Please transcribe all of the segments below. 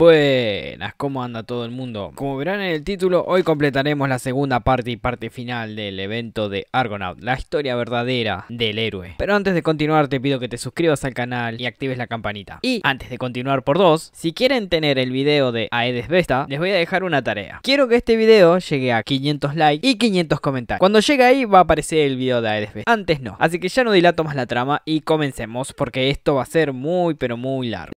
Buenas, ¿cómo anda todo el mundo? Como verán en el título, hoy completaremos la segunda parte y parte final del evento de Argonaut, la historia verdadera del héroe. Pero antes de continuar te pido que te suscribas al canal y actives la campanita. Y antes de continuar por dos, si quieren tener el video de Aedes Vesta, les voy a dejar una tarea. Quiero que este video llegue a 500 likes y 500 comentarios. Cuando llegue ahí va a aparecer el video de Aedes Vesta, antes no. Así que ya no dilato más la trama y comencemos porque esto va a ser muy pero muy largo.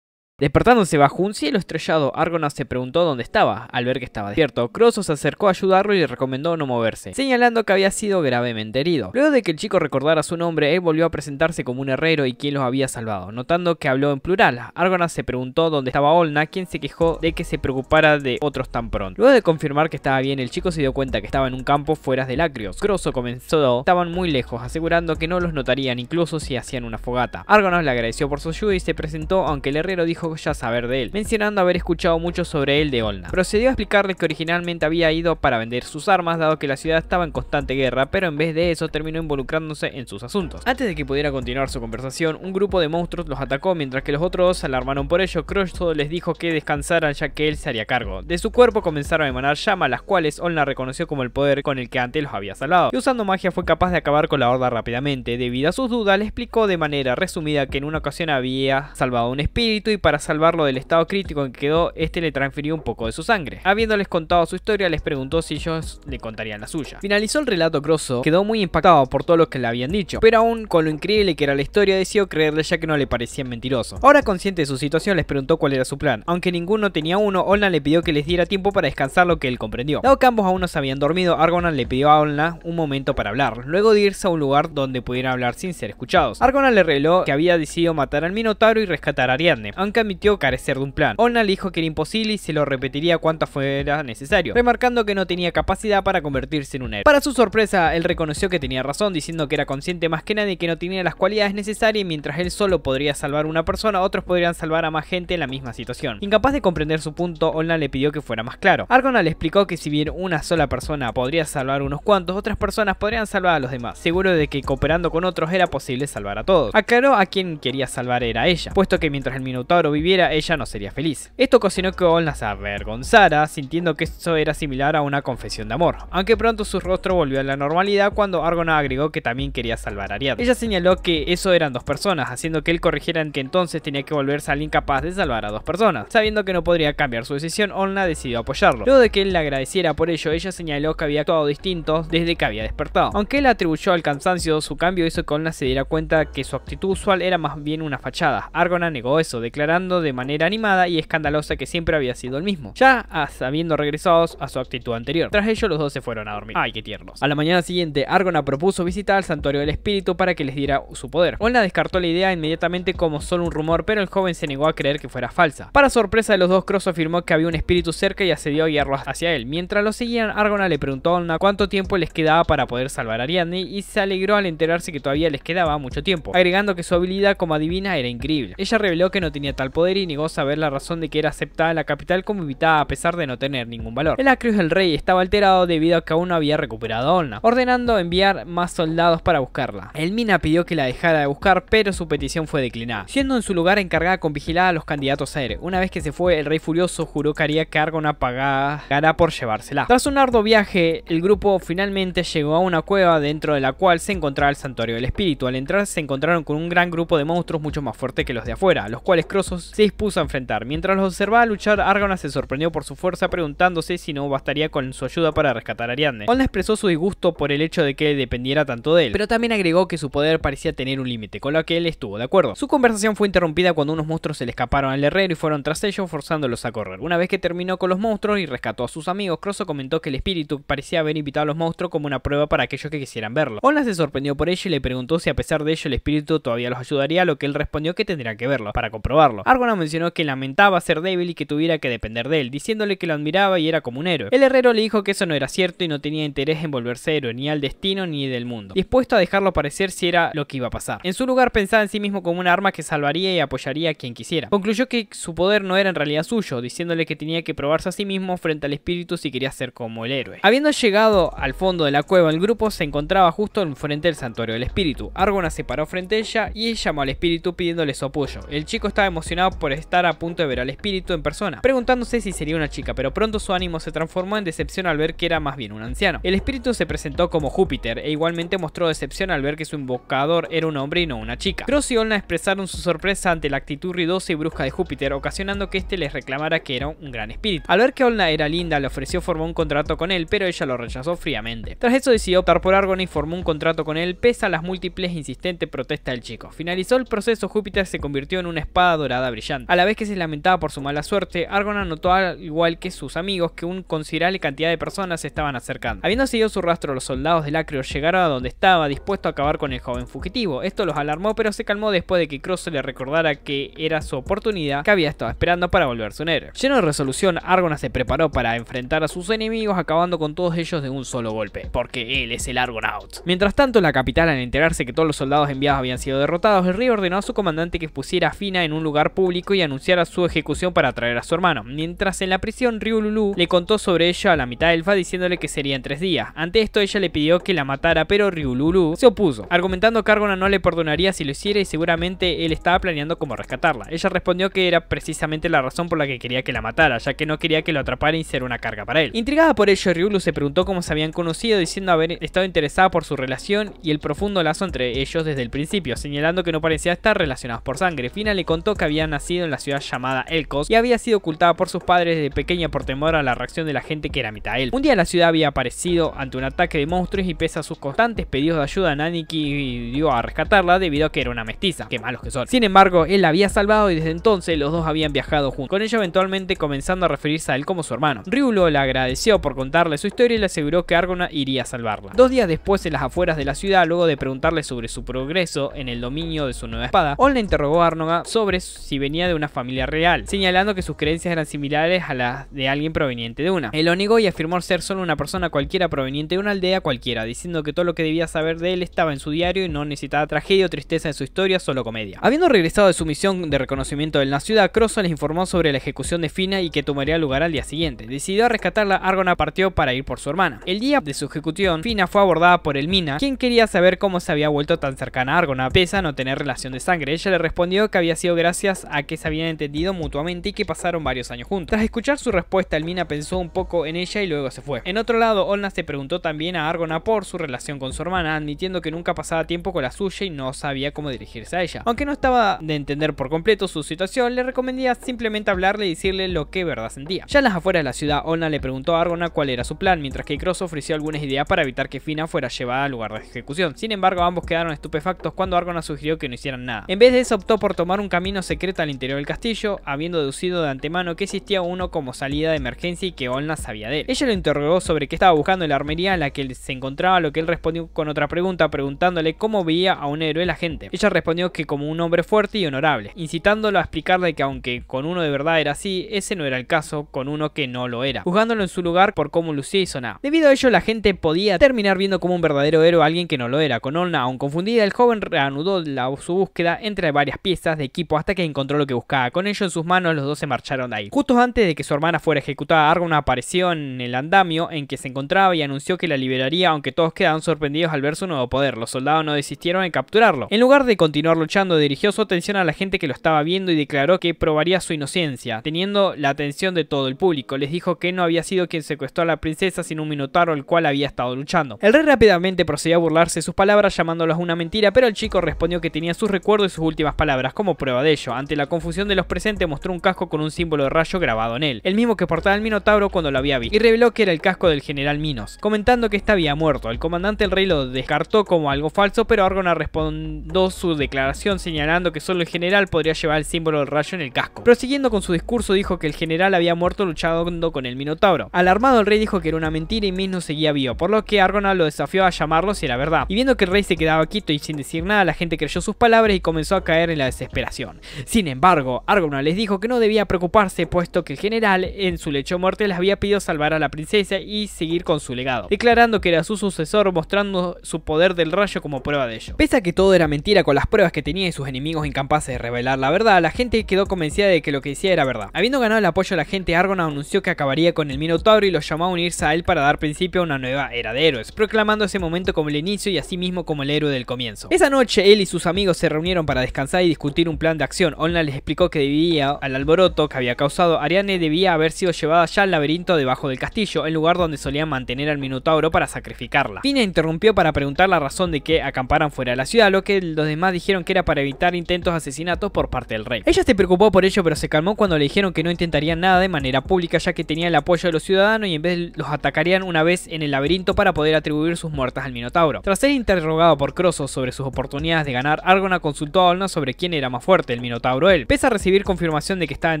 Despertándose bajo un cielo estrellado, Argonas se preguntó dónde estaba. Al ver que estaba despierto, Crosso se acercó a ayudarlo y le recomendó no moverse, señalando que había sido gravemente herido. Luego de que el chico recordara su nombre, él volvió a presentarse como un herrero y quien los había salvado, notando que habló en plural. Argonas se preguntó dónde estaba Olna, quien se quejó de que se preocupara de otros tan pronto. Luego de confirmar que estaba bien, el chico se dio cuenta que estaba en un campo fuera de Lacrios. Crosso comenzó, estaban muy lejos, asegurando que no los notarían incluso si hacían una fogata. Argonas le agradeció por su ayuda y se presentó, aunque el herrero dijo ya saber de él, mencionando haber escuchado mucho sobre él de Olna. Procedió a explicarle que originalmente había ido para vender sus armas dado que la ciudad estaba en constante guerra, pero en vez de eso terminó involucrándose en sus asuntos. Antes de que pudiera continuar su conversación, un grupo de monstruos los atacó mientras que los otros se alarmaron por ello. Crush les dijo que descansaran ya que él se haría cargo. De su cuerpo comenzaron a emanar llamas, las cuales Olna reconoció como el poder con el que antes los había salvado, y usando magia fue capaz de acabar con la horda rápidamente. Debido a sus dudas, le explicó de manera resumida que en una ocasión había salvado un espíritu y para salvarlo del estado crítico en que quedó, este le transfirió un poco de su sangre. Habiéndoles contado su historia, les preguntó si ellos le contarían la suya. Finalizó el relato grosso, quedó muy impactado por todo lo que le habían dicho, pero aún con lo increíble que era la historia decidió creerle ya que no le parecían mentiroso. Ahora consciente de su situación les preguntó cuál era su plan, aunque ninguno tenía uno, Olna le pidió que les diera tiempo para descansar lo que él comprendió. Dado que ambos aún no se habían dormido, Argonan le pidió a Olna un momento para hablar, luego de irse a un lugar donde pudieran hablar sin ser escuchados. Argonal le reveló que había decidido matar al Minotauro y rescatar a Ariadne, aunque admitió carecer de un plan. Olna le dijo que era imposible y se lo repetiría cuanto fuera necesario, remarcando que no tenía capacidad para convertirse en un héroe. Para su sorpresa, él reconoció que tenía razón, diciendo que era consciente más que nadie que no tenía las cualidades necesarias y mientras él solo podría salvar a una persona, otros podrían salvar a más gente en la misma situación. Incapaz de comprender su punto, Olna le pidió que fuera más claro. Argonal le explicó que si bien una sola persona podría salvar unos cuantos, otras personas podrían salvar a los demás, seguro de que cooperando con otros era posible salvar a todos. Aclaró a quien quería salvar era ella, puesto que mientras el Minotauro viviera ella no sería feliz. Esto cocinó que Olna se avergonzara, sintiendo que eso era similar a una confesión de amor, aunque pronto su rostro volvió a la normalidad cuando Argona agregó que también quería salvar a Ariadne. Ella señaló que eso eran dos personas, haciendo que él corrigiera en que entonces tenía que volverse alguien incapaz de salvar a dos personas. Sabiendo que no podría cambiar su decisión, Olna decidió apoyarlo. Luego de que él le agradeciera por ello, ella señaló que había actuado distinto desde que había despertado. Aunque él atribuyó al cansancio, su cambio hizo que Olna se diera cuenta que su actitud usual era más bien una fachada. Argona negó eso, declarando de manera animada y escandalosa que siempre había sido el mismo, ya habiendo regresados a su actitud anterior. Tras ello, los dos se fueron a dormir. ¡Ay, qué tiernos! A la mañana siguiente, Argona propuso visitar el santuario del espíritu para que les diera su poder. Olna descartó la idea inmediatamente como solo un rumor, pero el joven se negó a creer que fuera falsa. Para sorpresa de los dos, Cross afirmó que había un espíritu cerca y accedió a guiarlos hacia él. Mientras lo seguían, Argona le preguntó a Olna cuánto tiempo les quedaba para poder salvar a Ariadne y se alegró al enterarse que todavía les quedaba mucho tiempo, agregando que su habilidad como adivina era increíble. Ella reveló que no tenía tal poder y negó saber la razón de que era aceptada la capital como invitada a pesar de no tener ningún valor. El Cruz del rey estaba alterado debido a que aún no había recuperado a Olna, ordenando enviar más soldados para buscarla. El Mina pidió que la dejara de buscar, pero su petición fue declinada, siendo en su lugar encargada con vigilar a los candidatos a Una vez que se fue, el rey furioso juró que haría cargo una pagada cara por llevársela. Tras un arduo viaje, el grupo finalmente llegó a una cueva dentro de la cual se encontraba el santuario del espíritu. Al entrar se encontraron con un gran grupo de monstruos mucho más fuerte que los de afuera, los cuales Crosos se dispuso a enfrentar. Mientras los observaba luchar, Argona se sorprendió por su fuerza preguntándose si no bastaría con su ayuda para rescatar a Ariadne. Ona expresó su disgusto por el hecho de que dependiera tanto de él, pero también agregó que su poder parecía tener un límite, con lo que él estuvo de acuerdo. Su conversación fue interrumpida cuando unos monstruos se le escaparon al herrero y fueron tras ellos forzándolos a correr. Una vez que terminó con los monstruos y rescató a sus amigos, Crosso comentó que el espíritu parecía haber invitado a los monstruos como una prueba para aquellos que quisieran verlo. Ona se sorprendió por ello y le preguntó si a pesar de ello el espíritu todavía los ayudaría, a lo que él respondió que tendría que verlo para comprobarlo. Argona mencionó que lamentaba ser débil y que tuviera que depender de él, diciéndole que lo admiraba y era como un héroe. El herrero le dijo que eso no era cierto y no tenía interés en volverse héroe ni al destino ni del mundo, dispuesto a dejarlo parecer si era lo que iba a pasar. En su lugar pensaba en sí mismo como un arma que salvaría y apoyaría a quien quisiera. Concluyó que su poder no era en realidad suyo, diciéndole que tenía que probarse a sí mismo frente al espíritu si quería ser como el héroe. Habiendo llegado al fondo de la cueva, el grupo se encontraba justo enfrente del santuario del espíritu. Argona se paró frente a ella y llamó al espíritu pidiéndole su apoyo. El chico estaba emocionado por estar a punto de ver al espíritu en persona, preguntándose si sería una chica, pero pronto su ánimo se transformó en decepción al ver que era más bien un anciano. El espíritu se presentó como Júpiter e igualmente mostró decepción al ver que su invocador era un hombre y no una chica. Cross y Olna expresaron su sorpresa ante la actitud ruidosa y brusca de Júpiter, ocasionando que éste les reclamara que era un gran espíritu. Al ver que Olna era linda, le ofreció formar un contrato con él, pero ella lo rechazó fríamente. Tras eso decidió optar por Argon y formó un contrato con él, pese a las múltiples insistentes protestas del chico. Finalizó el proceso, Júpiter se convirtió en una espada dorada brillante. A la vez que se lamentaba por su mala suerte, Argonaut notó al igual que sus amigos que una considerable cantidad de personas se estaban acercando. Habiendo seguido su rastro, los soldados del Lacro llegaron a donde estaba, dispuesto a acabar con el joven fugitivo. Esto los alarmó, pero se calmó después de que Cross le recordara que era su oportunidad que había estado esperando para volverse un héroe. Lleno de resolución, Argona se preparó para enfrentar a sus enemigos, acabando con todos ellos de un solo golpe, porque él es el Argonaut. Mientras tanto, la capital, al enterarse que todos los soldados enviados habían sido derrotados, el rey ordenó a su comandante que pusiera a Fina en un lugar público y anunciara su ejecución para atraer a su hermano. Mientras en la prisión, Ryululu le contó sobre ello a la mitad elfa diciéndole que sería en tres días. Ante esto, ella le pidió que la matara, pero Ryululu se opuso, argumentando que Argona no le perdonaría si lo hiciera y seguramente él estaba planeando cómo rescatarla. Ella respondió que era precisamente la razón por la que quería que la matara, ya que no quería que lo atrapara y ser una carga para él. Intrigada por ello, Ryulu se preguntó cómo se habían conocido, diciendo haber estado interesada por su relación y el profundo lazo entre ellos desde el principio, señalando que no parecía estar relacionados por sangre. Fina le contó que habían nacido en la ciudad llamada Elcos y había sido ocultada por sus padres de pequeña por temor a la reacción de la gente que era mitad él. Un día la ciudad había aparecido ante un ataque de monstruos y pese a sus constantes pedidos de ayuda, Naniki dio a rescatarla debido a que era una mestiza. Qué malos que son. Sin embargo, él la había salvado y desde entonces los dos habían viajado juntos, con ella eventualmente comenzando a referirse a él como su hermano. Ryulo le agradeció por contarle su historia y le aseguró que Argona iría a salvarla. Dos días después, en las afueras de la ciudad, luego de preguntarle sobre su progreso en el dominio de su nueva espada, On le interrogó a Arnoga sobre si venía de una familia real, señalando que sus creencias eran similares a las de alguien proveniente de una. El lo negó y afirmó ser solo una persona cualquiera proveniente de una aldea cualquiera, diciendo que todo lo que debía saber de él estaba en su diario y no necesitaba tragedia o tristeza en su historia, solo comedia. Habiendo regresado de su misión de reconocimiento en la ciudad, Crosso les informó sobre la ejecución de Fina y que tomaría lugar al día siguiente. Decidió rescatarla, Argona partió para ir por su hermana. El día de su ejecución, Fina fue abordada por el Mina, quien quería saber cómo se había vuelto tan cercana a Argona, pese a no tener relación de sangre. Ella le respondió que había sido gracias a que se habían entendido mutuamente y que pasaron varios años juntos. Tras escuchar su respuesta, Elmina pensó un poco en ella y luego se fue. En otro lado, Olna se preguntó también a Argona por su relación con su hermana, admitiendo que nunca pasaba tiempo con la suya y no sabía cómo dirigirse a ella. Aunque no estaba de entender por completo su situación, le recomendía simplemente hablarle y decirle lo que verdad sentía. Ya en las afueras de la ciudad, Olna le preguntó a Argona cuál era su plan, mientras que Cross ofreció algunas ideas para evitar que Fina fuera llevada al lugar de ejecución. Sin embargo, ambos quedaron estupefactos cuando Argona sugirió que no hicieran nada. En vez de eso, optó por tomar un camino secreto al interior del castillo, habiendo deducido de antemano que existía uno como salida de emergencia y que Olna sabía de él. Ella lo interrogó sobre qué estaba buscando en la armería en la que se encontraba, lo que él respondió con otra pregunta preguntándole cómo veía a un héroe la gente. Ella respondió que como un hombre fuerte y honorable, incitándolo a explicarle que aunque con uno de verdad era así, ese no era el caso con uno que no lo era, juzgándolo en su lugar por cómo lucía y sonaba. Debido a ello la gente podía terminar viendo como un verdadero héroe a alguien que no lo era. Con Olna aún confundida, el joven reanudó su búsqueda entre varias piezas de equipo hasta que encontró encontró lo que buscaba. Con ello en sus manos, los dos se marcharon de ahí. Justo antes de que su hermana fuera ejecutada, una apareció en el andamio en que se encontraba y anunció que la liberaría, aunque todos quedaron sorprendidos al ver su nuevo poder. Los soldados no desistieron en capturarlo. En lugar de continuar luchando, dirigió su atención a la gente que lo estaba viendo y declaró que probaría su inocencia, teniendo la atención de todo el público. Les dijo que no había sido quien secuestró a la princesa, sino un minotauro el cual había estado luchando. El rey rápidamente procedió a burlarse de sus palabras llamándolas una mentira, pero el chico respondió que tenía sus recuerdos y sus últimas palabras como prueba de ello la confusión de los presentes mostró un casco con un símbolo de rayo grabado en él, el mismo que portaba el Minotauro cuando lo había visto, y reveló que era el casco del general Minos, comentando que este había muerto. El comandante del rey lo descartó como algo falso, pero Argona respondió su declaración señalando que solo el general podría llevar el símbolo del rayo en el casco. Prosiguiendo con su discurso dijo que el general había muerto luchando con el Minotauro. Alarmado el rey dijo que era una mentira y Minos seguía vivo, por lo que Argona lo desafió a llamarlo si era verdad. Y viendo que el rey se quedaba quieto y sin decir nada, la gente creyó sus palabras y comenzó a caer en la desesperación. Sin embargo, Argonaut les dijo que no debía preocuparse puesto que el general en su lecho de muerte les había pedido salvar a la princesa y seguir con su legado, declarando que era su sucesor mostrando su poder del rayo como prueba de ello. Pese a que todo era mentira con las pruebas que tenía y sus enemigos incapaces de revelar la verdad, la gente quedó convencida de que lo que decía era verdad. Habiendo ganado el apoyo de la gente, Argonaut anunció que acabaría con el Minotauro y los llamó a unirse a él para dar principio a una nueva era de héroes, proclamando ese momento como el inicio y así mismo como el héroe del comienzo. Esa noche él y sus amigos se reunieron para descansar y discutir un plan de acción, les explicó que debía al alboroto que había causado, Ariane debía haber sido llevada ya al laberinto debajo del castillo, el lugar donde solían mantener al Minotauro para sacrificarla. Fina interrumpió para preguntar la razón de que acamparan fuera de la ciudad, lo que los demás dijeron que era para evitar intentos de asesinatos por parte del rey. Ella se preocupó por ello, pero se calmó cuando le dijeron que no intentarían nada de manera pública, ya que tenía el apoyo de los ciudadanos y en vez los atacarían una vez en el laberinto para poder atribuir sus muertas al Minotauro. Tras ser interrogado por Crosso sobre sus oportunidades de ganar, Argona consultó a Olna sobre quién era más fuerte, el Minotauro él. Pese a recibir confirmación de que estaba en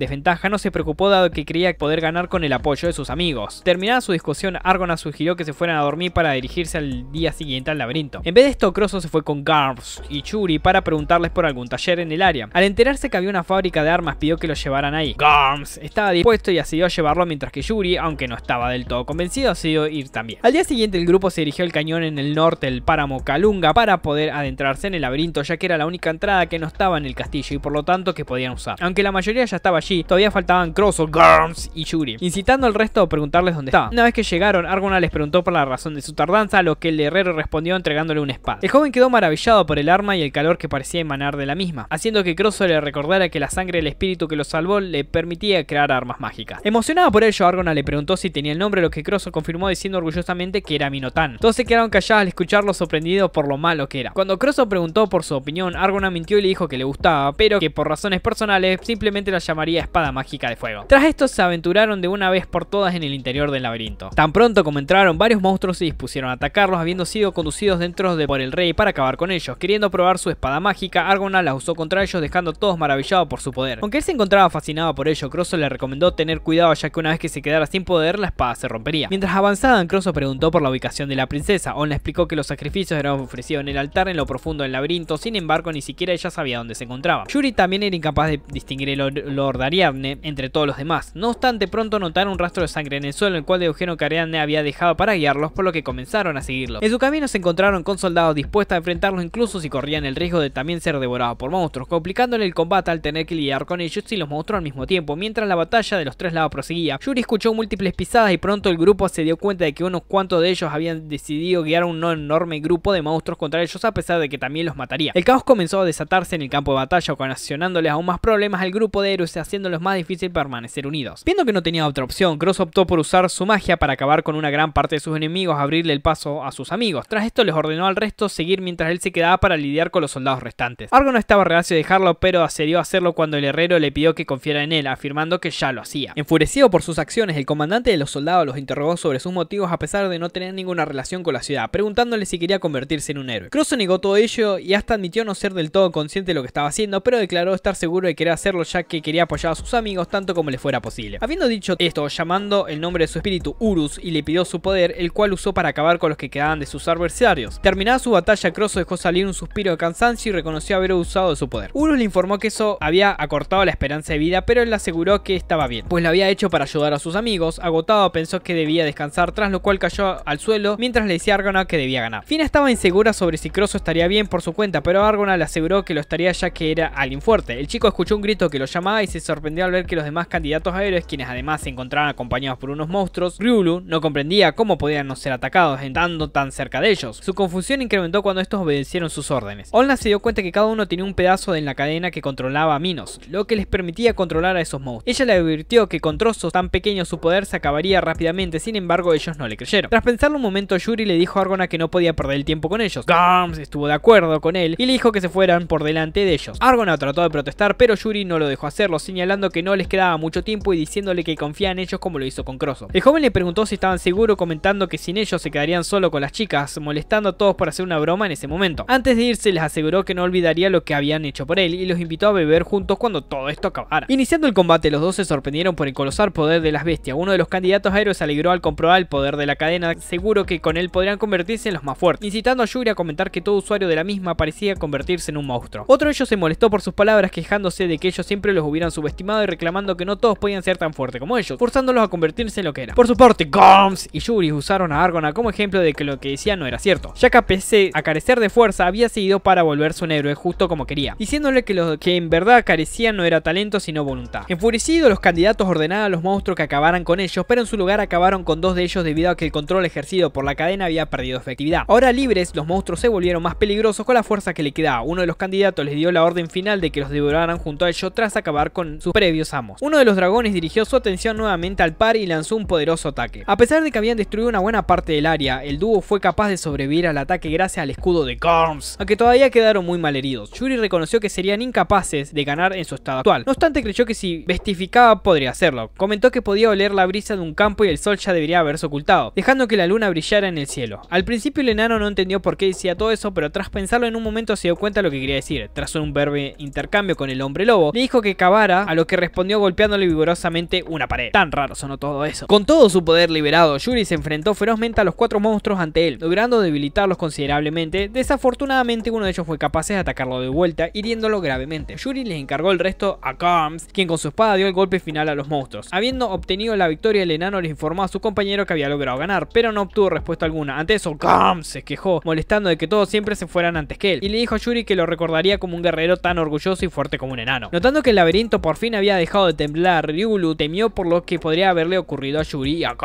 desventaja, no se preocupó dado que creía poder ganar con el apoyo de sus amigos. Terminada su discusión, Argona sugirió que se fueran a dormir para dirigirse al día siguiente al laberinto. En vez de esto, Crosso se fue con Garms y Churi para preguntarles por algún taller en el área. Al enterarse que había una fábrica de armas, pidió que lo llevaran ahí. Garms estaba dispuesto y accedió a llevarlo mientras que Yuri, aunque no estaba del todo convencido, decidió ir también. Al día siguiente el grupo se dirigió al cañón en el norte del páramo Calunga para poder adentrarse en el laberinto ya que era la única entrada que no estaba en el castillo y por lo tanto que podían usar. Aunque la mayoría ya estaba allí, todavía faltaban Crosso, Gorms y Yuri, incitando al resto a preguntarles dónde estaba. Una vez que llegaron, Argona les preguntó por la razón de su tardanza, a lo que el herrero respondió entregándole un spa. El joven quedó maravillado por el arma y el calor que parecía emanar de la misma, haciendo que Crosso le recordara que la sangre del espíritu que lo salvó le permitía crear armas mágicas. Emocionado por ello, Argona le preguntó si tenía el nombre, lo que Crosso confirmó diciendo orgullosamente que era Minotan. Todos se quedaron callados al escucharlo sorprendidos por lo malo que era. Cuando Crosso preguntó por su opinión, Argona mintió y le dijo que le gustaba, pero que por razones personales, simplemente la llamaría espada mágica de fuego. Tras esto se aventuraron de una vez por todas en el interior del laberinto. Tan pronto como entraron, varios monstruos se dispusieron a atacarlos, habiendo sido conducidos dentro de por el rey para acabar con ellos. Queriendo probar su espada mágica, Argona la usó contra ellos, dejando a todos maravillados por su poder. Aunque él se encontraba fascinado por ello, Crosso le recomendó tener cuidado ya que una vez que se quedara sin poder, la espada se rompería. Mientras avanzaban, Crosso preguntó por la ubicación de la princesa. On le explicó que los sacrificios eran ofrecidos en el altar en lo profundo del laberinto, sin embargo ni siquiera ella sabía dónde se encontraba. Yuri también era incapaz de distinguir el lord de Ariadne entre todos los demás. No obstante, pronto notaron un rastro de sangre en el suelo el cual Eugenio que Ariadne había dejado para guiarlos, por lo que comenzaron a seguirlo. En su camino se encontraron con soldados dispuestos a enfrentarlos incluso si corrían el riesgo de también ser devorados por monstruos, complicándole el combate al tener que lidiar con ellos y los monstruos al mismo tiempo. Mientras la batalla de los tres lados proseguía, Yuri escuchó múltiples pisadas y pronto el grupo se dio cuenta de que unos cuantos de ellos habían decidido guiar un enorme grupo de monstruos contra ellos a pesar de que también los mataría. El caos comenzó a desatarse en el campo de batalla con nacional dándole aún más problemas al grupo de héroes, haciéndolos más difícil permanecer unidos. Viendo que no tenía otra opción, Cross optó por usar su magia para acabar con una gran parte de sus enemigos, abrirle el paso a sus amigos. Tras esto les ordenó al resto seguir mientras él se quedaba para lidiar con los soldados restantes. Argo no estaba reacio de dejarlo, pero accedió a hacerlo cuando el herrero le pidió que confiara en él, afirmando que ya lo hacía. Enfurecido por sus acciones, el comandante de los soldados los interrogó sobre sus motivos a pesar de no tener ninguna relación con la ciudad, preguntándole si quería convertirse en un héroe. Cross negó todo ello y hasta admitió no ser del todo consciente de lo que estaba haciendo, pero declaró estar seguro de querer hacerlo ya que quería apoyar a sus amigos tanto como le fuera posible. Habiendo dicho esto, llamando el nombre de su espíritu Urus y le pidió su poder, el cual usó para acabar con los que quedaban de sus adversarios. Terminada su batalla, Crosso dejó salir un suspiro de cansancio y reconoció haber usado su poder. Urus le informó que eso había acortado la esperanza de vida, pero él le aseguró que estaba bien, pues lo había hecho para ayudar a sus amigos. Agotado pensó que debía descansar, tras lo cual cayó al suelo mientras le decía a Argona que debía ganar. Fina estaba insegura sobre si Crosso estaría bien por su cuenta, pero Argona le aseguró que lo estaría ya que era alguien fuerte. El chico escuchó un grito que lo llamaba y se sorprendió al ver que los demás candidatos a héroes, quienes además se encontraban acompañados por unos monstruos, Ryulu no comprendía cómo podían no ser atacados, entrando tan cerca de ellos. Su confusión incrementó cuando estos obedecieron sus órdenes. Olna se dio cuenta que cada uno tenía un pedazo de en la cadena que controlaba a Minos, lo que les permitía controlar a esos monstruos. Ella le advirtió que con trozos tan pequeños su poder se acabaría rápidamente, sin embargo ellos no le creyeron. Tras pensarlo un momento, Yuri le dijo a Argona que no podía perder el tiempo con ellos. Gams estuvo de acuerdo con él y le dijo que se fueran por delante de ellos. Argona trató de protestar, pero Yuri no lo dejó hacerlo, señalando que no les quedaba mucho tiempo y diciéndole que confía en ellos como lo hizo con Crosso. El joven le preguntó si estaban seguro comentando que sin ellos se quedarían solo con las chicas, molestando a todos por hacer una broma en ese momento. Antes de irse les aseguró que no olvidaría lo que habían hecho por él y los invitó a beber juntos cuando todo esto acabara. Iniciando el combate, los dos se sorprendieron por el colosal poder de las bestias. Uno de los candidatos a héroes alegró al comprobar el poder de la cadena, seguro que con él podrían convertirse en los más fuertes, incitando a Yuri a comentar que todo usuario de la misma parecía convertirse en un monstruo. Otro de ellos se molestó por sus palabras quejándose de que ellos siempre los hubieran subestimado y reclamando que no todos podían ser tan fuertes como ellos, forzándolos a convertirse en lo que eran. Por su parte, Goms y Yuri usaron a Argona como ejemplo de que lo que decía no era cierto, ya que pese a carecer de fuerza había seguido para volverse un héroe justo como quería, diciéndole que lo que en verdad carecía no era talento sino voluntad. Enfurecidos, los candidatos ordenaron a los monstruos que acabaran con ellos, pero en su lugar acabaron con dos de ellos debido a que el control ejercido por la cadena había perdido efectividad. Ahora libres, los monstruos se volvieron más peligrosos con la fuerza que le quedaba. Uno de los candidatos les dio la orden final de que los Durarán junto a ello tras acabar con sus previos amos. Uno de los dragones dirigió su atención nuevamente al par y lanzó un poderoso ataque. A pesar de que habían destruido una buena parte del área, el dúo fue capaz de sobrevivir al ataque gracias al escudo de Korms, aunque todavía quedaron muy mal heridos. Yuri reconoció que serían incapaces de ganar en su estado actual. No obstante, creyó que si vestificaba podría hacerlo. Comentó que podía oler la brisa de un campo y el sol ya debería haberse ocultado, dejando que la luna brillara en el cielo. Al principio el enano no entendió por qué decía todo eso, pero tras pensarlo en un momento se dio cuenta de lo que quería decir, tras un verbe intercambio cambio con el hombre lobo, le dijo que cavara, a lo que respondió golpeándole vigorosamente una pared. Tan raro sonó todo eso. Con todo su poder liberado, Yuri se enfrentó ferozmente a los cuatro monstruos ante él, logrando debilitarlos considerablemente. Desafortunadamente, uno de ellos fue capaz de atacarlo de vuelta, hiriéndolo gravemente. Yuri les encargó el resto a Kams, quien con su espada dio el golpe final a los monstruos. Habiendo obtenido la victoria, el enano les informó a su compañero que había logrado ganar, pero no obtuvo respuesta alguna. Ante eso, Kams se quejó, molestando de que todos siempre se fueran antes que él, y le dijo a Yuri que lo recordaría como un guerrero tan orgulloso fuerte como un enano. Notando que el laberinto por fin había dejado de temblar, Ryulu temió por lo que podría haberle ocurrido a Yuri y a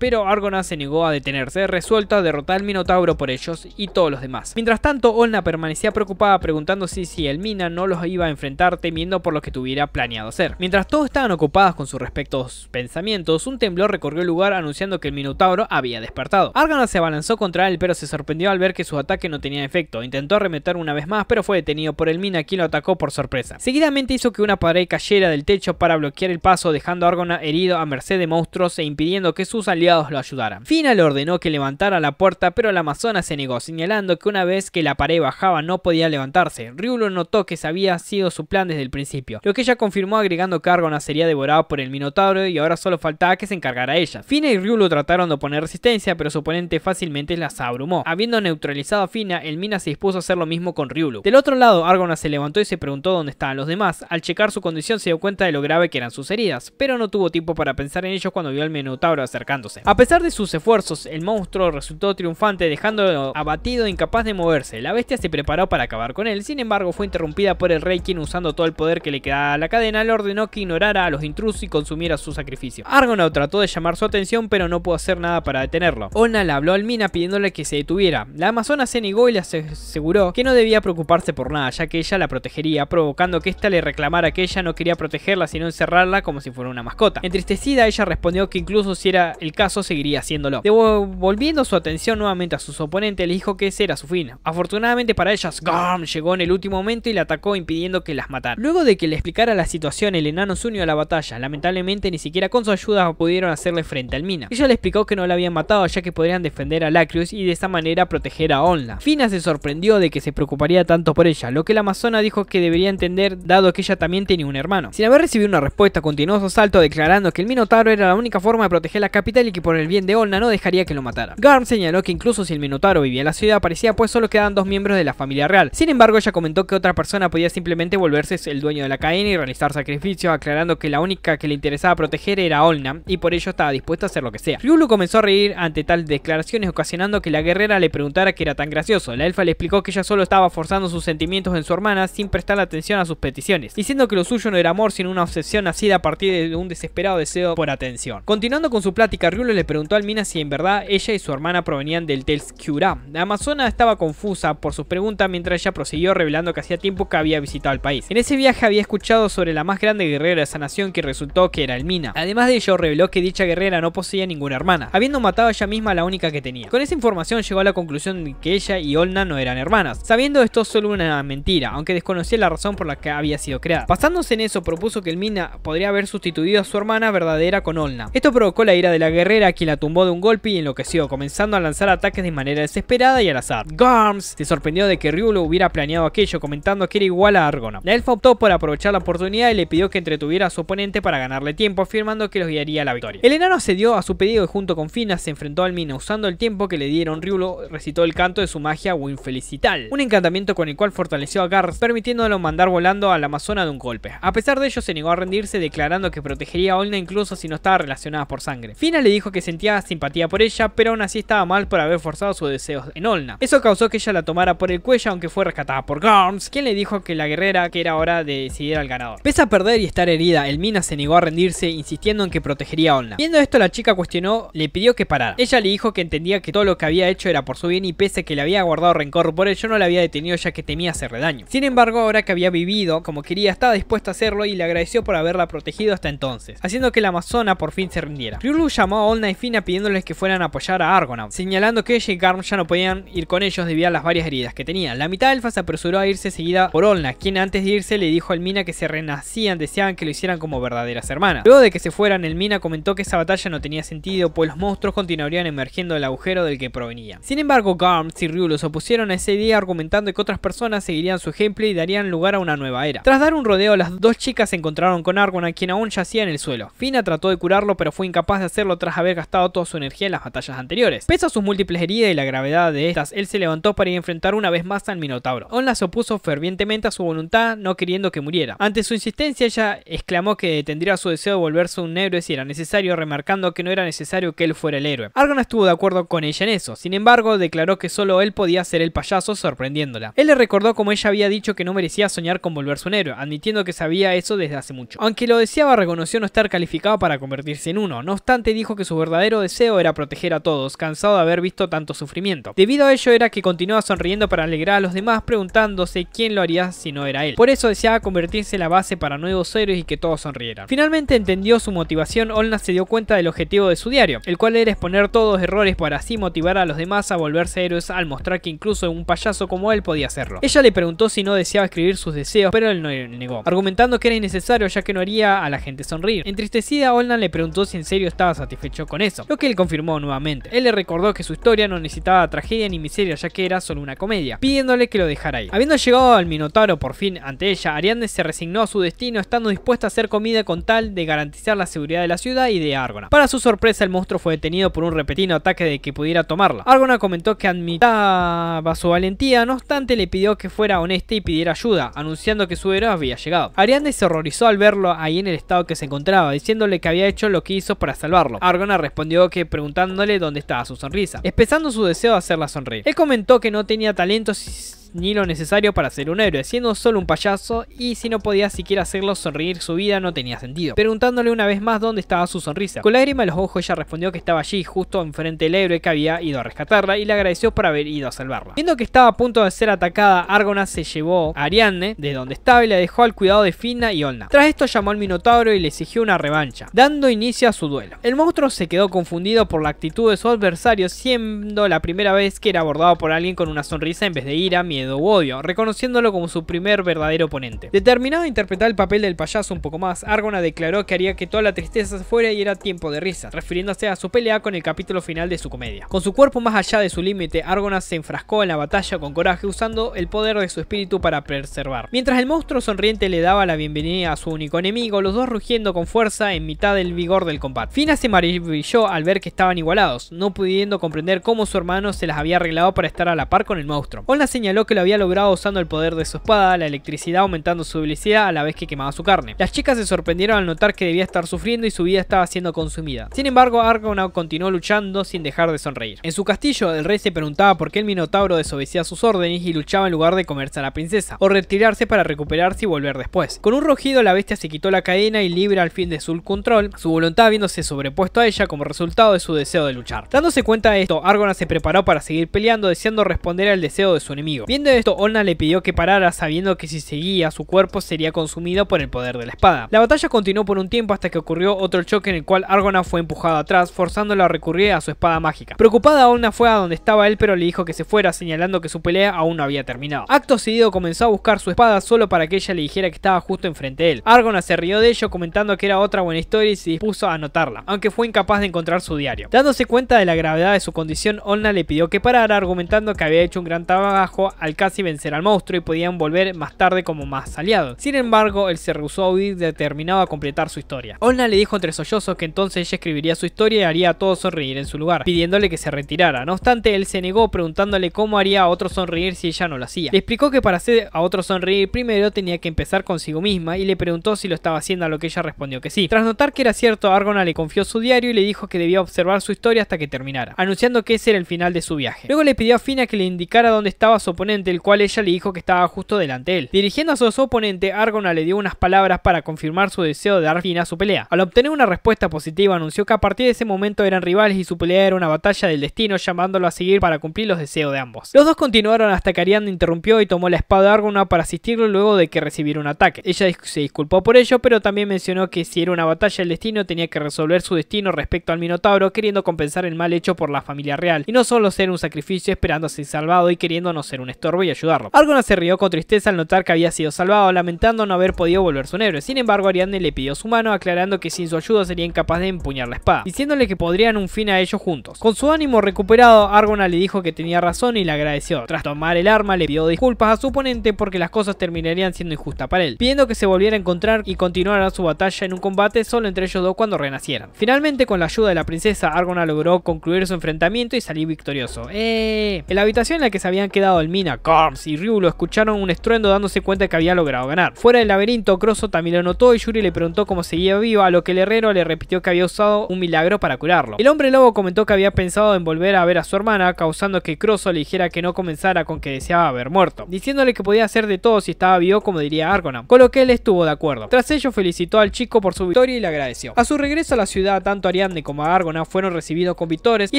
pero Argona se negó a detenerse, resuelto a derrotar al Minotauro por ellos y todos los demás. Mientras tanto, Olna permanecía preocupada preguntándose si el Mina no los iba a enfrentar temiendo por lo que tuviera planeado hacer. Mientras todos estaban ocupados con sus respectivos pensamientos, un temblor recorrió el lugar anunciando que el Minotauro había despertado. Argona se abalanzó contra él pero se sorprendió al ver que su ataque no tenía efecto. Intentó arremeter una vez más pero fue detenido por el Mina quien lo atacó por sorpresa. Seguidamente hizo que una pared cayera del techo para bloquear el paso dejando a Argona herido a merced de monstruos e impidiendo que sus aliados lo ayudaran. Fina le ordenó que levantara la puerta pero la amazona se negó señalando que una vez que la pared bajaba no podía levantarse. Ryulo notó que había sido su plan desde el principio, lo que ella confirmó agregando que Argona sería devorado por el Minotauro y ahora solo faltaba que se encargara ella. Fina y Ryulo trataron de poner resistencia pero su oponente fácilmente las abrumó. Habiendo neutralizado a Fina, el Mina se dispuso a hacer lo mismo con Ryulu. Del otro lado, Argona se levantó y se preguntó donde estaban los demás. Al checar su condición se dio cuenta de lo grave que eran sus heridas, pero no tuvo tiempo para pensar en ellos cuando vio al menotauro acercándose. A pesar de sus esfuerzos, el monstruo resultó triunfante dejándolo abatido e incapaz de moverse. La bestia se preparó para acabar con él, sin embargo fue interrumpida por el rey quien usando todo el poder que le quedaba a la cadena le ordenó que ignorara a los intrusos y consumiera su sacrificio. Argonaut trató de llamar su atención pero no pudo hacer nada para detenerlo. Ona le habló al Mina pidiéndole que se detuviera. La amazona se negó y le aseguró que no debía preocuparse por nada ya que ella la protegería provocando que ésta le reclamara que ella no quería protegerla sino encerrarla como si fuera una mascota. Entristecida, ella respondió que incluso si era el caso seguiría haciéndolo. volviendo su atención nuevamente a sus oponentes, le dijo que ese era su Fina, Afortunadamente para ellas, Garm llegó en el último momento y la atacó impidiendo que las matara. Luego de que le explicara la situación, el enano se unió a la batalla. Lamentablemente ni siquiera con su ayuda pudieron hacerle frente al Mina. Ella le explicó que no la habían matado ya que podrían defender a Lacrius y de esa manera proteger a Onla. Fina se sorprendió de que se preocuparía tanto por ella, lo que la amazona dijo que debería entender dado que ella también tenía un hermano. Sin haber recibido una respuesta, continuó su asalto declarando que el Minotauro era la única forma de proteger la capital y que por el bien de Olna no dejaría que lo matara. Garm señaló que incluso si el Minotauro vivía en la ciudad parecía pues solo quedaban dos miembros de la familia real. Sin embargo, ella comentó que otra persona podía simplemente volverse el dueño de la cadena y realizar sacrificios, aclarando que la única que le interesaba proteger era Olna y por ello estaba dispuesta a hacer lo que sea. Ryulu comenzó a reír ante tales declaraciones ocasionando que la guerrera le preguntara qué era tan gracioso. La elfa le explicó que ella solo estaba forzando sus sentimientos en su hermana sin prestar atención a sus peticiones, diciendo que lo suyo no era amor sino una obsesión nacida a partir de un desesperado deseo por atención. Continuando con su plática, Rulo le preguntó al Mina si en verdad ella y su hermana provenían del Telskyura. La amazona estaba confusa por sus preguntas mientras ella prosiguió revelando que hacía tiempo que había visitado el país. En ese viaje había escuchado sobre la más grande guerrera de esa nación que resultó que era el Mina. Además de ello, reveló que dicha guerrera no poseía ninguna hermana, habiendo matado a ella misma la única que tenía. Con esa información llegó a la conclusión de que ella y Olna no eran hermanas, sabiendo esto solo una mentira, aunque desconocía la razón por la que había sido creada. Basándose en eso, propuso que el Mina podría haber sustituido a su hermana verdadera con Olna. Esto provocó la ira de la guerrera, quien la tumbó de un golpe y enloqueció, comenzando a lanzar ataques de manera desesperada y al azar. Garms se sorprendió de que Ryulo hubiera planeado aquello, comentando que era igual a Argona. La elfa optó por aprovechar la oportunidad y le pidió que entretuviera a su oponente para ganarle tiempo, afirmando que los guiaría a la victoria. El enano accedió a su pedido y junto con Fina se enfrentó al Mina, usando el tiempo que le dieron riulo recitó el canto de su magia Winfelicital, un encantamiento con el cual fortaleció a Garms, permitiéndolo mandar volando a la Amazona de un golpe. A pesar de ello, se negó a rendirse, declarando que protegería a Olna incluso si no estaba relacionada por sangre. Fina le dijo que sentía simpatía por ella, pero aún así estaba mal por haber forzado sus deseos en Olna. Eso causó que ella la tomara por el cuello, aunque fue rescatada por Garms, quien le dijo que la guerrera que era hora de decidir al ganador. Pese a perder y estar herida, Elmina se negó a rendirse, insistiendo en que protegería a Olna. Viendo esto, la chica cuestionó, le pidió que parara. Ella le dijo que entendía que todo lo que había hecho era por su bien y pese que le había guardado rencor por ello, no la había detenido ya que temía hacerle daño. Sin embargo, ahora que había había vivido como quería estaba dispuesto a hacerlo y le agradeció por haberla protegido hasta entonces, haciendo que la amazona por fin se rindiera. Ryulu llamó a Olna y Fina pidiéndoles que fueran a apoyar a Argonaut, señalando que ella y Garm ya no podían ir con ellos debido a las varias heridas que tenían. La mitad elfa se apresuró a irse seguida por Olna, quien antes de irse le dijo al Mina que se renacían, deseaban que lo hicieran como verdaderas hermanas. Luego de que se fueran, el Mina comentó que esa batalla no tenía sentido, pues los monstruos continuarían emergiendo del agujero del que provenían. Sin embargo, Garm y Ryulu se opusieron a ese día, argumentando que otras personas seguirían su ejemplo y darían lugar a una nueva era. Tras dar un rodeo, las dos chicas se encontraron con a quien aún yacía en el suelo. Fina trató de curarlo, pero fue incapaz de hacerlo tras haber gastado toda su energía en las batallas anteriores. Pese a sus múltiples heridas y la gravedad de estas, él se levantó para ir a enfrentar una vez más al Minotauro. Onla se opuso fervientemente a su voluntad, no queriendo que muriera. Ante su insistencia, ella exclamó que detendría su deseo de volverse un héroe si era necesario, remarcando que no era necesario que él fuera el héroe. Argon estuvo de acuerdo con ella en eso, sin embargo, declaró que solo él podía ser el payaso, sorprendiéndola. Él le recordó como ella había dicho que no merecía con volverse un héroe, admitiendo que sabía eso desde hace mucho. Aunque lo deseaba, reconoció no estar calificado para convertirse en uno. No obstante, dijo que su verdadero deseo era proteger a todos, cansado de haber visto tanto sufrimiento. Debido a ello era que continuaba sonriendo para alegrar a los demás, preguntándose quién lo haría si no era él. Por eso deseaba convertirse en la base para nuevos héroes y que todos sonrieran. Finalmente entendió su motivación, Olna se dio cuenta del objetivo de su diario, el cual era exponer todos errores para así motivar a los demás a volverse héroes al mostrar que incluso un payaso como él podía hacerlo. Ella le preguntó si no deseaba escribir su deseos, pero él no negó, argumentando que era innecesario ya que no haría a la gente sonreír. Entristecida, Olnan le preguntó si en serio estaba satisfecho con eso, lo que él confirmó nuevamente. Él le recordó que su historia no necesitaba tragedia ni miseria ya que era solo una comedia, pidiéndole que lo dejara ahí. Habiendo llegado al Minotauro por fin ante ella, Ariadne se resignó a su destino estando dispuesta a hacer comida con tal de garantizar la seguridad de la ciudad y de Argona. Para su sorpresa, el monstruo fue detenido por un repetido ataque de que pudiera tomarla. Argona comentó que admitaba su valentía, no obstante le pidió que fuera honesta y pidiera ayuda anunciando que su héroe había llegado. Ariane se horrorizó al verlo ahí en el estado que se encontraba, diciéndole que había hecho lo que hizo para salvarlo. Argona respondió que preguntándole dónde estaba su sonrisa, expresando su deseo de hacerla sonreír. Él comentó que no tenía talento si ni lo necesario para ser un héroe, siendo solo un payaso y si no podía siquiera hacerlo sonreír su vida no tenía sentido. Preguntándole una vez más dónde estaba su sonrisa. Con lágrima en los ojos ella respondió que estaba allí, justo enfrente del héroe que había ido a rescatarla y le agradeció por haber ido a salvarla. Viendo que estaba a punto de ser atacada, Argona se llevó a Ariadne de donde estaba y la dejó al cuidado de Finna y Olna. Tras esto llamó al Minotauro y le exigió una revancha, dando inicio a su duelo. El monstruo se quedó confundido por la actitud de su adversario, siendo la primera vez que era abordado por alguien con una sonrisa en vez de ira, mi miedo odio, reconociéndolo como su primer verdadero oponente. Determinado a interpretar el papel del payaso un poco más, Argona declaró que haría que toda la tristeza se fuera y era tiempo de risa, refiriéndose a su pelea con el capítulo final de su comedia. Con su cuerpo más allá de su límite, Argona se enfrascó en la batalla con coraje usando el poder de su espíritu para preservar. Mientras el monstruo sonriente le daba la bienvenida a su único enemigo, los dos rugiendo con fuerza en mitad del vigor del combate. Fina se maravilló al ver que estaban igualados, no pudiendo comprender cómo su hermano se las había arreglado para estar a la par con el monstruo. Olna señaló que lo había logrado usando el poder de su espada, la electricidad aumentando su velocidad a la vez que quemaba su carne. Las chicas se sorprendieron al notar que debía estar sufriendo y su vida estaba siendo consumida. Sin embargo, Argonaut continuó luchando sin dejar de sonreír. En su castillo, el rey se preguntaba por qué el Minotauro desobedecía sus órdenes y luchaba en lugar de comerse a la princesa, o retirarse para recuperarse y volver después. Con un rugido, la bestia se quitó la cadena y libre al fin de su control, su voluntad viéndose sobrepuesto a ella como resultado de su deseo de luchar. Dándose cuenta de esto, Argonaut se preparó para seguir peleando, deseando responder al deseo de su enemigo. Sabiendo esto, Olna le pidió que parara sabiendo que si seguía su cuerpo sería consumido por el poder de la espada. La batalla continuó por un tiempo hasta que ocurrió otro choque en el cual Argona fue empujado atrás, forzándolo a recurrir a su espada mágica. Preocupada, Olna fue a donde estaba él pero le dijo que se fuera, señalando que su pelea aún no había terminado. Acto seguido comenzó a buscar su espada solo para que ella le dijera que estaba justo enfrente de él. Argona se rió de ello comentando que era otra buena historia y se dispuso a anotarla, aunque fue incapaz de encontrar su diario. Dándose cuenta de la gravedad de su condición, Olna le pidió que parara argumentando que había hecho un gran trabajo casi vencer al monstruo y podían volver más tarde como más aliados. Sin embargo, él se rehusó a huir determinado a completar su historia. Olna le dijo entre sollozos que entonces ella escribiría su historia y haría a todos sonreír en su lugar, pidiéndole que se retirara. No obstante, él se negó preguntándole cómo haría a otro sonreír si ella no lo hacía. Le explicó que para hacer a otro sonreír primero tenía que empezar consigo misma y le preguntó si lo estaba haciendo a lo que ella respondió que sí. Tras notar que era cierto, Argona le confió su diario y le dijo que debía observar su historia hasta que terminara, anunciando que ese era el final de su viaje. Luego le pidió a Fina que le indicara dónde estaba su oponente el cual ella le dijo que estaba justo delante de él. Dirigiéndose a su oponente, Argona le dio unas palabras para confirmar su deseo de dar fin a su pelea. Al obtener una respuesta positiva, anunció que a partir de ese momento eran rivales y su pelea era una batalla del destino, llamándolo a seguir para cumplir los deseos de ambos. Los dos continuaron hasta que Ariadne interrumpió y tomó la espada de Argona para asistirlo luego de que recibiera un ataque. Ella se disculpó por ello, pero también mencionó que si era una batalla del destino tenía que resolver su destino respecto al Minotauro, queriendo compensar el mal hecho por la familia real, y no solo ser un sacrificio esperando ser salvado y queriendo no ser un estorbo y ayudarlo. Argona se rió con tristeza al notar que había sido salvado, lamentando no haber podido volver su héroe. Sin embargo, Ariadne le pidió su mano, aclarando que sin su ayuda sería incapaz de empuñar la espada, diciéndole que podrían un fin a ellos juntos. Con su ánimo recuperado, Argona le dijo que tenía razón y le agradeció. Tras tomar el arma, le pidió disculpas a su oponente porque las cosas terminarían siendo injustas para él, pidiendo que se volviera a encontrar y continuara su batalla en un combate solo entre ellos dos cuando renacieran. Finalmente, con la ayuda de la princesa, Argona logró concluir su enfrentamiento y salir victorioso. Eh, en la habitación en la que se habían quedado el Carms y Ryu lo escucharon un estruendo dándose cuenta que había logrado ganar. Fuera del laberinto, Crosso también lo notó y Yuri le preguntó cómo seguía vivo, a lo que el herrero le repitió que había usado un milagro para curarlo. El hombre lobo comentó que había pensado en volver a ver a su hermana, causando que Crosso le dijera que no comenzara con que deseaba haber muerto, diciéndole que podía hacer de todo si estaba vivo como diría Argonam, con lo que él estuvo de acuerdo. Tras ello felicitó al chico por su victoria y le agradeció. A su regreso a la ciudad, tanto Ariadne como Argonam fueron recibidos con vitores y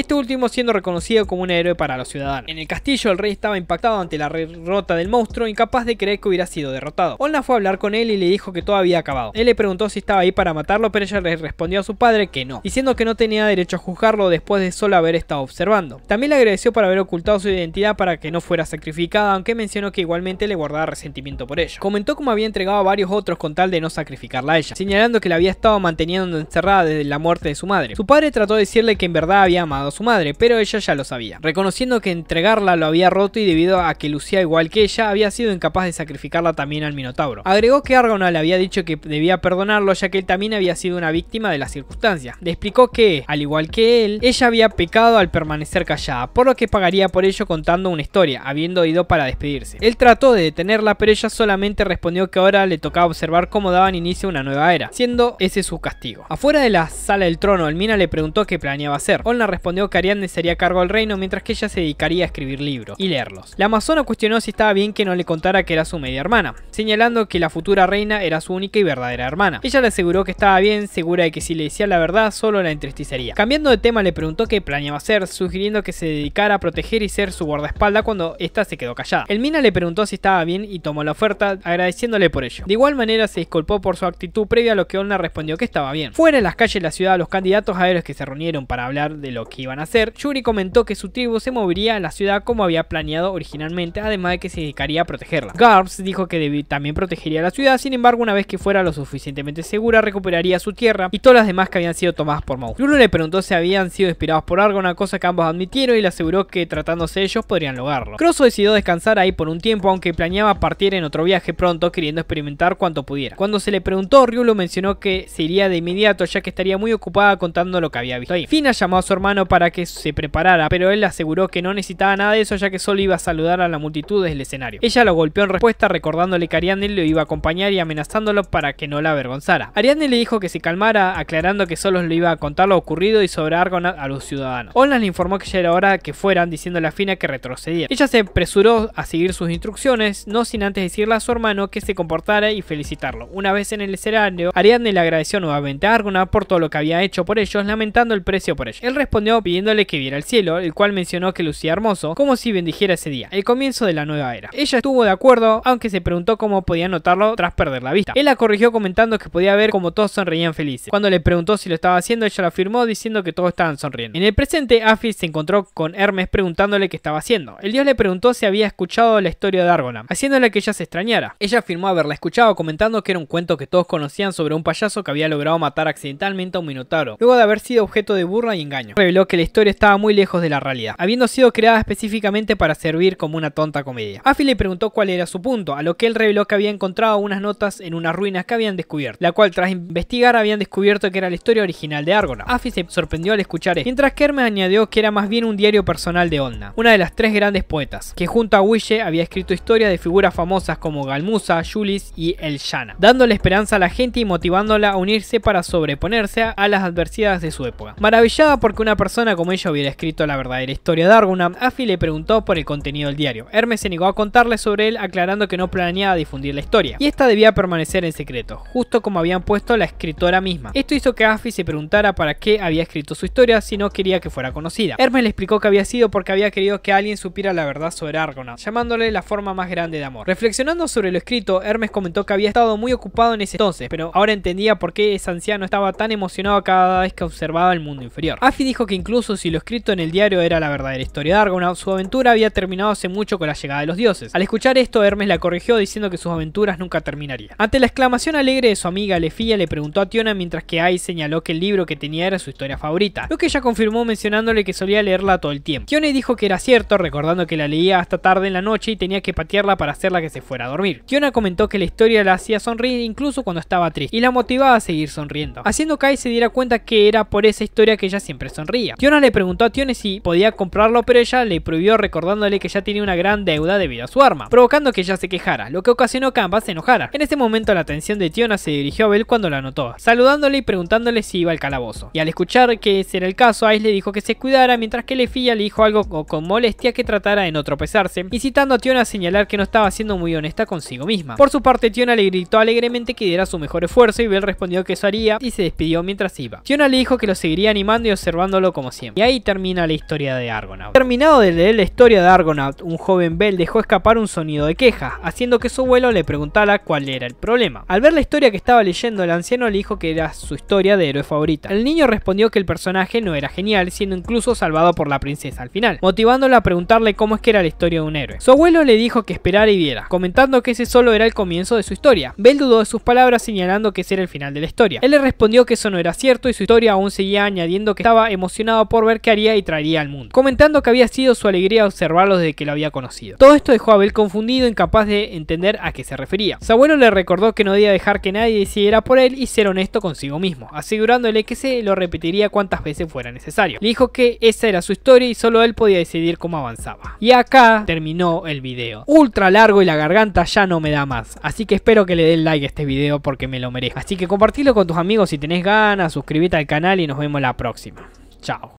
este último siendo reconocido como un héroe para los ciudadanos. En el castillo el rey estaba impactado ante la derrota del monstruo, incapaz de creer que hubiera sido derrotado. Olna fue a hablar con él y le dijo que todo había acabado. Él le preguntó si estaba ahí para matarlo, pero ella le respondió a su padre que no, diciendo que no tenía derecho a juzgarlo después de solo haber estado observando. También le agradeció por haber ocultado su identidad para que no fuera sacrificada, aunque mencionó que igualmente le guardaba resentimiento por ella. Comentó cómo había entregado a varios otros con tal de no sacrificarla a ella, señalando que la había estado manteniendo encerrada desde la muerte de su madre. Su padre trató de decirle que en verdad había amado a su madre, pero ella ya lo sabía, reconociendo que entregarla lo había roto y debido a que lucía igual que ella, había sido incapaz de sacrificarla también al Minotauro. Agregó que Argonaut le había dicho que debía perdonarlo ya que él también había sido una víctima de las circunstancias. Le explicó que, al igual que él, ella había pecado al permanecer callada, por lo que pagaría por ello contando una historia, habiendo ido para despedirse. Él trató de detenerla, pero ella solamente respondió que ahora le tocaba observar cómo daban inicio a una nueva era, siendo ese su castigo. Afuera de la sala del trono, Elmina le preguntó qué planeaba hacer. Olna respondió que Ariadne sería cargo al reino mientras que ella se dedicaría a escribir libros y leerlos. La Zona cuestionó si estaba bien que no le contara que era su media hermana, señalando que la futura reina era su única y verdadera hermana. Ella le aseguró que estaba bien, segura de que si le decía la verdad solo la entristecería. Cambiando de tema le preguntó qué planeaba hacer, sugiriendo que se dedicara a proteger y ser su guardaespalda cuando ésta se quedó callada. El Mina le preguntó si estaba bien y tomó la oferta, agradeciéndole por ello. De igual manera se disculpó por su actitud previa a lo que Olna respondió que estaba bien. Fuera en las calles de la ciudad los candidatos aéreos que se reunieron para hablar de lo que iban a hacer, Yuri comentó que su tribu se movería a la ciudad como había planeado originalmente además de que se dedicaría a protegerla. Garbs dijo que también protegería la ciudad, sin embargo, una vez que fuera lo suficientemente segura, recuperaría su tierra y todas las demás que habían sido tomadas por Mau. Rulo le preguntó si habían sido inspirados por algo, una cosa que ambos admitieron y le aseguró que tratándose ellos podrían lograrlo. Crosso decidió descansar ahí por un tiempo, aunque planeaba partir en otro viaje pronto, queriendo experimentar cuanto pudiera. Cuando se le preguntó, Ryulo mencionó que se iría de inmediato, ya que estaría muy ocupada contando lo que había visto ahí. Fina llamó a su hermano para que se preparara, pero él le aseguró que no necesitaba nada de eso, ya que solo iba a saludar a la multitud del escenario. Ella lo golpeó en respuesta recordándole que Ariadne lo iba a acompañar y amenazándolo para que no la avergonzara. Ariadne le dijo que se calmara aclarando que solo le iba a contar lo ocurrido y sobre Argonaut a los ciudadanos. Onlan le informó que ya era hora que fueran diciéndole a Fina que retrocediera. Ella se apresuró a seguir sus instrucciones, no sin antes decirle a su hermano que se comportara y felicitarlo. Una vez en el escenario, Ariadne le agradeció nuevamente a Argonaut por todo lo que había hecho por ellos, lamentando el precio por ello. Él respondió pidiéndole que viera el cielo, el cual mencionó que lucía hermoso, como si bendijera ese día. El comienzo de la nueva era. Ella estuvo de acuerdo, aunque se preguntó cómo podía notarlo tras perder la vista. Él la corrigió comentando que podía ver como todos sonreían felices. Cuando le preguntó si lo estaba haciendo, ella lo afirmó diciendo que todos estaban sonriendo. En el presente, Afis se encontró con Hermes preguntándole qué estaba haciendo. El dios le preguntó si había escuchado la historia de Argonam, haciéndole que ella se extrañara. Ella afirmó haberla escuchado comentando que era un cuento que todos conocían sobre un payaso que había logrado matar accidentalmente a un minotauro, luego de haber sido objeto de burla y engaño. Reveló que la historia estaba muy lejos de la realidad, habiendo sido creada específicamente para servir como una tonta comedia. Afi le preguntó cuál era su punto, a lo que él reveló que había encontrado unas notas en unas ruinas que habían descubierto, la cual tras investigar habían descubierto que era la historia original de Argona. Afi se sorprendió al escuchar esto, mientras que Hermes añadió que era más bien un diario personal de Onda, una de las tres grandes poetas, que junto a Huille había escrito historias de figuras famosas como Galmusa, Julis y El Shana, dándole esperanza a la gente y motivándola a unirse para sobreponerse a las adversidades de su época. Maravillada porque una persona como ella hubiera escrito la verdadera historia de Argonaut, Afi le preguntó por el contenido del diario Hermes se negó a contarle sobre él aclarando que no planeaba difundir la historia, y esta debía permanecer en secreto, justo como habían puesto la escritora misma. Esto hizo que Afi se preguntara para qué había escrito su historia si no quería que fuera conocida. Hermes le explicó que había sido porque había querido que alguien supiera la verdad sobre Argonaut, llamándole la forma más grande de amor. Reflexionando sobre lo escrito, Hermes comentó que había estado muy ocupado en ese entonces, pero ahora entendía por qué ese anciano estaba tan emocionado cada vez que observaba el mundo inferior. Afi dijo que incluso si lo escrito en el diario era la verdadera historia de Argonaut, su aventura había terminado hace mucho mucho con la llegada de los dioses. Al escuchar esto, Hermes la corrigió diciendo que sus aventuras nunca terminarían. Ante la exclamación alegre de su amiga, Lefía le preguntó a Tiona mientras que Ai señaló que el libro que tenía era su historia favorita, lo que ella confirmó mencionándole que solía leerla todo el tiempo. Tiona dijo que era cierto, recordando que la leía hasta tarde en la noche y tenía que patearla para hacerla que se fuera a dormir. Tiona comentó que la historia la hacía sonreír incluso cuando estaba triste y la motivaba a seguir sonriendo, haciendo que Ai se diera cuenta que era por esa historia que ella siempre sonría. Tiona le preguntó a Tiona si podía comprarlo, pero ella le prohibió recordándole que ya tenía una gran deuda debido a su arma, provocando que ella se quejara, lo que ocasionó que ambas se enojara. En ese momento la atención de Tiona se dirigió a Bell cuando la notó, saludándole y preguntándole si iba al calabozo. Y al escuchar que ese era el caso, Ice le dijo que se cuidara, mientras que Lefia le dijo algo con molestia que tratara de no tropezarse, incitando a Tiona a señalar que no estaba siendo muy honesta consigo misma. Por su parte, Tiona le gritó alegremente que diera su mejor esfuerzo y Bell respondió que eso haría y se despidió mientras iba. Tiona le dijo que lo seguiría animando y observándolo como siempre. Y ahí termina la historia de Argonaut. Terminado de leer la historia de Argonaut, un joven Bell dejó escapar un sonido de queja, haciendo que su abuelo le preguntara cuál era el problema. Al ver la historia que estaba leyendo, el anciano le dijo que era su historia de héroe favorita. El niño respondió que el personaje no era genial, siendo incluso salvado por la princesa al final, motivándola a preguntarle cómo es que era la historia de un héroe. Su abuelo le dijo que esperara y viera, comentando que ese solo era el comienzo de su historia. Bell dudó de sus palabras señalando que ese era el final de la historia. Él le respondió que eso no era cierto y su historia aún seguía añadiendo que estaba emocionado por ver qué haría y traería al mundo, comentando que había sido su alegría observarlos desde que lo había conocido. Todo esto dejó a Abel confundido, incapaz de entender a qué se refería. Su abuelo le recordó que no debía dejar que nadie decidiera por él y ser honesto consigo mismo, asegurándole que se lo repetiría cuantas veces fuera necesario. Le dijo que esa era su historia y solo él podía decidir cómo avanzaba. Y acá terminó el video. Ultra largo y la garganta ya no me da más, así que espero que le den like a este video porque me lo merezco. Así que compartilo con tus amigos si tenés ganas, suscríbete al canal y nos vemos la próxima. Chao.